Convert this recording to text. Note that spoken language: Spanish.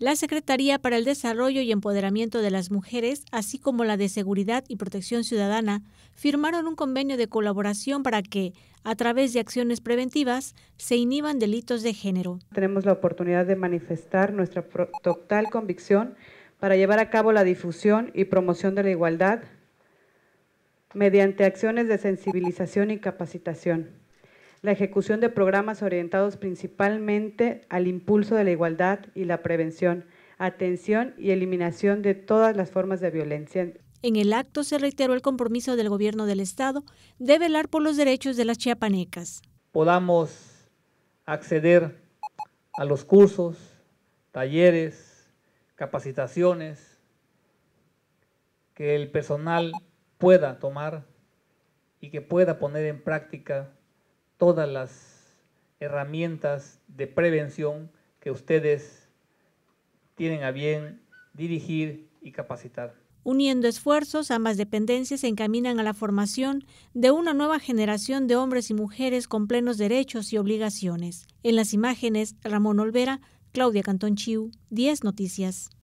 la Secretaría para el Desarrollo y Empoderamiento de las Mujeres, así como la de Seguridad y Protección Ciudadana, firmaron un convenio de colaboración para que, a través de acciones preventivas, se inhiban delitos de género. Tenemos la oportunidad de manifestar nuestra total convicción para llevar a cabo la difusión y promoción de la igualdad mediante acciones de sensibilización y capacitación la ejecución de programas orientados principalmente al impulso de la igualdad y la prevención, atención y eliminación de todas las formas de violencia. En el acto se reiteró el compromiso del gobierno del Estado de velar por los derechos de las chiapanecas. Podamos acceder a los cursos, talleres, capacitaciones, que el personal pueda tomar y que pueda poner en práctica todas las herramientas de prevención que ustedes tienen a bien dirigir y capacitar. Uniendo esfuerzos, ambas dependencias se encaminan a la formación de una nueva generación de hombres y mujeres con plenos derechos y obligaciones. En las imágenes, Ramón Olvera, Claudia Cantón Chiu, 10 Noticias.